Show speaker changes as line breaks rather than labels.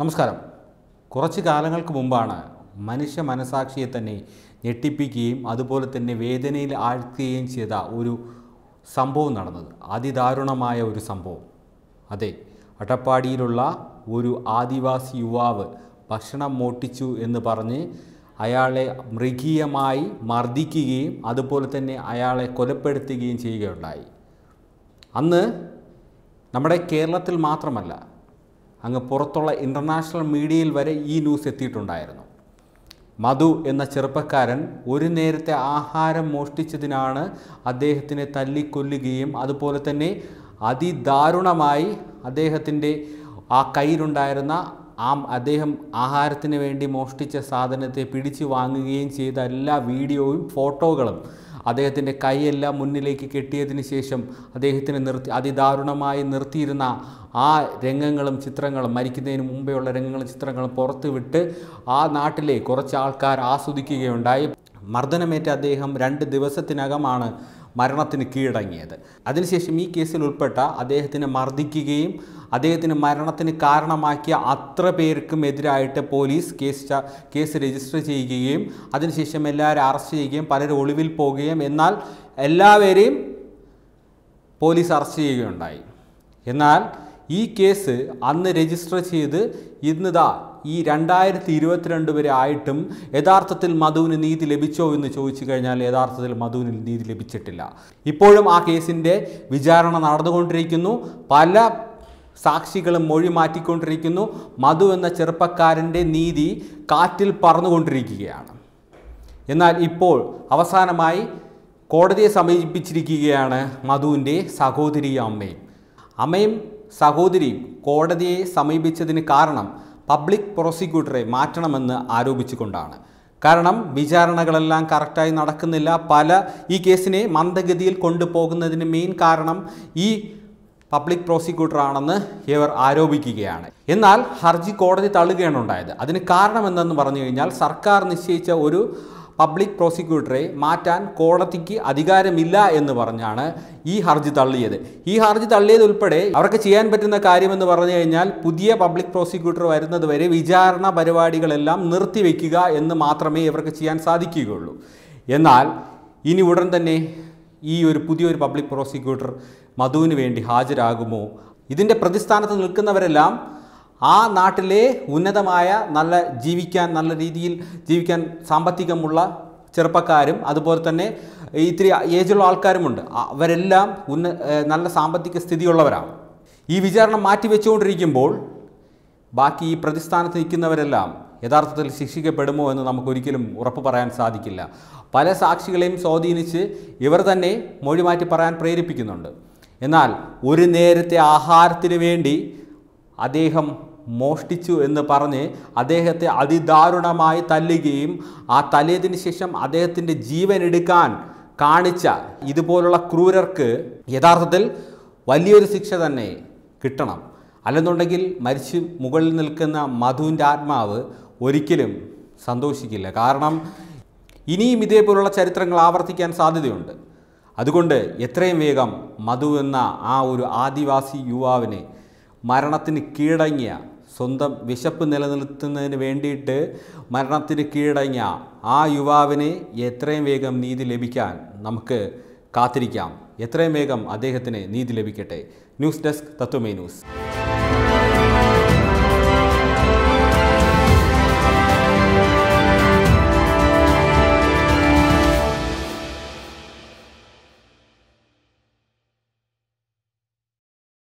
നമസ്കാരം കുറച്ച് കാലങ്ങൾക്ക് മുമ്പാണ് മനുഷ്യ മനസാക്ഷിയെ തന്നെ ഞെട്ടിപ്പിക്കുകയും അതുപോലെ തന്നെ വേദനയിൽ ആഴ്ത്തുകയും ചെയ്ത ഒരു സംഭവം നടന്നത് അതിദാരുണമായ ഒരു സംഭവം അതെ അട്ടപ്പാടിയിലുള്ള ഒരു ആദിവാസി യുവാവ് ഭക്ഷണം മോട്ടിച്ചു എന്ന് പറഞ്ഞ് അയാളെ മൃഗീയമായി മർദ്ദിക്കുകയും അതുപോലെ തന്നെ അയാളെ കൊലപ്പെടുത്തുകയും ചെയ്യുകയുണ്ടായി അന്ന് നമ്മുടെ കേരളത്തിൽ മാത്രമല്ല അങ്ങ് പുറത്തുള്ള ഇൻ്റർനാഷണൽ മീഡിയയിൽ വരെ ഈ ന്യൂസ് എത്തിയിട്ടുണ്ടായിരുന്നു മധു എന്ന ചെറുപ്പക്കാരൻ ഒരു നേരത്തെ ആഹാരം മോഷ്ടിച്ചതിനാണ് അദ്ദേഹത്തിനെ തല്ലിക്കൊല്ലുകയും അതുപോലെ തന്നെ അതിദാരുണമായി അദ്ദേഹത്തിൻ്റെ ആ കയ്യിലുണ്ടായിരുന്ന ആ അദ്ദേഹം ആഹാരത്തിന് വേണ്ടി മോഷ്ടിച്ച സാധനത്തെ പിടിച്ചു വാങ്ങുകയും ചെയ്ത എല്ലാ വീഡിയോയും ഫോട്ടോകളും അദ്ദേഹത്തിൻ്റെ കൈയെല്ലാം മുന്നിലേക്ക് കെട്ടിയതിന് ശേഷം അദ്ദേഹത്തിന് നിർത്തി അതിദാരുണമായി നിർത്തിയിരുന്ന ആ രംഗങ്ങളും ചിത്രങ്ങളും മരിക്കുന്നതിന് മുമ്പെയുള്ള രംഗങ്ങളും ചിത്രങ്ങളും പുറത്തുവിട്ട് വിട്ട് ആ നാട്ടിലെ കുറച്ച് ആൾക്കാർ ആസ്വദിക്കുകയുണ്ടായി മർദ്ദനമേറ്റ അദ്ദേഹം രണ്ട് ദിവസത്തിനകമാണ് മരണത്തിന് കീഴടങ്ങിയത് അതിനുശേഷം ഈ കേസിൽ ഉൾപ്പെട്ട അദ്ദേഹത്തിനെ മർദ്ദിക്കുകയും അദ്ദേഹത്തിന് മരണത്തിന് കാരണമാക്കിയ അത്ര പേർക്കും എതിരായിട്ട് പോലീസ് കേസ് കേസ് രജിസ്റ്റർ ചെയ്യുകയും അതിനുശേഷം എല്ലാവരും അറസ്റ്റ് ചെയ്യുകയും പലരും ഒളിവിൽ പോവുകയും എന്നാൽ എല്ലാവരെയും പോലീസ് അറസ്റ്റ് ചെയ്യുകയുണ്ടായി എന്നാൽ ഈ കേസ് അന്ന് രജിസ്റ്റർ ചെയ്ത് ഇന്നിതാ ഈ രണ്ടായിരത്തി ഇരുപത്തിരണ്ട് വരെ ആയിട്ടും യഥാർത്ഥത്തിൽ മധുവിന് നീതി ലഭിച്ചോ എന്ന് ചോദിച്ചു കഴിഞ്ഞാൽ യഥാർത്ഥത്തിൽ മധുവിന് നീതി ലഭിച്ചിട്ടില്ല ഇപ്പോഴും ആ കേസിൻ്റെ വിചാരണ നടന്നുകൊണ്ടിരിക്കുന്നു പല സാക്ഷികളും മൊഴി മാറ്റിക്കൊണ്ടിരിക്കുന്നു മധു എന്ന ചെറുപ്പക്കാരൻ്റെ നീതി കാറ്റിൽ പറന്നുകൊണ്ടിരിക്കുകയാണ് എന്നാൽ ഇപ്പോൾ അവസാനമായി കോടതിയെ സമീപിച്ചിരിക്കുകയാണ് മധുവിൻ്റെ സഹോദരി അമ്മയും അമ്മയും സഹോദരിയും കോടതിയെ സമീപിച്ചതിന് കാരണം പബ്ലിക് പ്രോസിക്യൂട്ടറെ മാറ്റണമെന്ന് ആരോപിച്ചുകൊണ്ടാണ് കാരണം വിചാരണകളെല്ലാം കറക്റ്റായി നടക്കുന്നില്ല പല ഈ കേസിനെ മന്ദഗതിയിൽ കൊണ്ടുപോകുന്നതിന് മെയിൻ കാരണം ഈ പബ്ലിക് പ്രോസിക്യൂട്ടർ ആണെന്ന് ഇവർ ആരോപിക്കുകയാണ് എന്നാൽ ഹർജി കോടതി തള്ളുകയാണ് ഉണ്ടായത് അതിന് എന്തെന്ന് പറഞ്ഞു കഴിഞ്ഞാൽ സർക്കാർ നിശ്ചയിച്ച ഒരു പബ്ലിക് പ്രോസിക്യൂട്ടറെ മാറ്റാൻ കോടതിക്ക് അധികാരമില്ല എന്ന് പറഞ്ഞാണ് ഈ ഹർജി തള്ളിയത് ഈ ഹർജി തള്ളിയത് ഉൾപ്പെടെ അവർക്ക് ചെയ്യാൻ പറ്റുന്ന കാര്യമെന്ന് പറഞ്ഞു കഴിഞ്ഞാൽ പുതിയ പബ്ലിക് പ്രോസിക്യൂട്ടർ വരുന്നത് വരെ വിചാരണ പരിപാടികളെല്ലാം നിർത്തിവെക്കുക എന്ന് മാത്രമേ ഇവർക്ക് ചെയ്യാൻ സാധിക്കുകയുള്ളൂ എന്നാൽ ഇനി ഉടൻ തന്നെ ഈ ഒരു പുതിയൊരു പബ്ലിക് പ്രോസിക്യൂട്ടർ മധുവിന് വേണ്ടി ഹാജരാകുമോ ഇതിൻ്റെ പ്രതിസ്ഥാനത്ത് നിൽക്കുന്നവരെല്ലാം ആ നാട്ടിലെ ഉന്നതമായ നല്ല ജീവിക്കാൻ നല്ല രീതിയിൽ ജീവിക്കാൻ സാമ്പത്തികമുള്ള ചെറുപ്പക്കാരും അതുപോലെ തന്നെ ഇത്തിരി ഏജുള്ള ആൾക്കാരുമുണ്ട് അവരെല്ലാം ഉന്ന നല്ല സാമ്പത്തിക സ്ഥിതിയുള്ളവരാണ് ഈ വിചാരണ മാറ്റി ബാക്കി ഈ പ്രതിസ്ഥാനത്ത് നിൽക്കുന്നവരെല്ലാം യഥാർത്ഥത്തിൽ ശിക്ഷിക്കപ്പെടുമോ എന്ന് നമുക്കൊരിക്കലും ഉറപ്പ് പറയാൻ സാധിക്കില്ല പല സാക്ഷികളെയും സ്വാധീനിച്ച് ഇവർ തന്നെ മൊഴി മാറ്റി പറയാൻ പ്രേരിപ്പിക്കുന്നുണ്ട് എന്നാൽ ഒരു നേരത്തെ ആഹാരത്തിന് വേണ്ടി അദ്ദേഹം മോഷ്ടിച്ചു എന്ന് പറഞ്ഞ് അദ്ദേഹത്തെ അതിദാരുണമായി തല്ലുകയും ആ തല്ലിയതിന് ശേഷം അദ്ദേഹത്തിൻ്റെ ജീവൻ എടുക്കാൻ കാണിച്ച ഇതുപോലുള്ള ക്രൂരർക്ക് യഥാർത്ഥത്തിൽ വലിയൊരു ശിക്ഷ തന്നെ കിട്ടണം അല്ലെന്നുണ്ടെങ്കിൽ മരിച്ച് മുകളിൽ നിൽക്കുന്ന മധുവിൻ്റെ ആത്മാവ് ഒരിക്കലും സന്തോഷിക്കില്ല കാരണം ഇനിയും ഇതേപോലുള്ള ചരിത്രങ്ങൾ ആവർത്തിക്കാൻ സാധ്യതയുണ്ട് അതുകൊണ്ട് എത്രയും വേഗം മധു എന്ന ആ ഒരു ആദിവാസി യുവാവിനെ മരണത്തിന് കീഴടങ്ങിയ സ്വന്തം വിശപ്പ് നിലനിർത്തുന്നതിന് വേണ്ടിയിട്ട് മരണത്തിന് കീഴടങ്ങിയ ആ യുവാവിന് എത്രയും വേഗം നീതി ലഭിക്കാൻ നമുക്ക് കാത്തിരിക്കാം എത്രയും വേഗം അദ്ദേഹത്തിന് നീതി ലഭിക്കട്ടെ ന്യൂസ് ഡെസ്ക് തത്വമേ ന്യൂസ്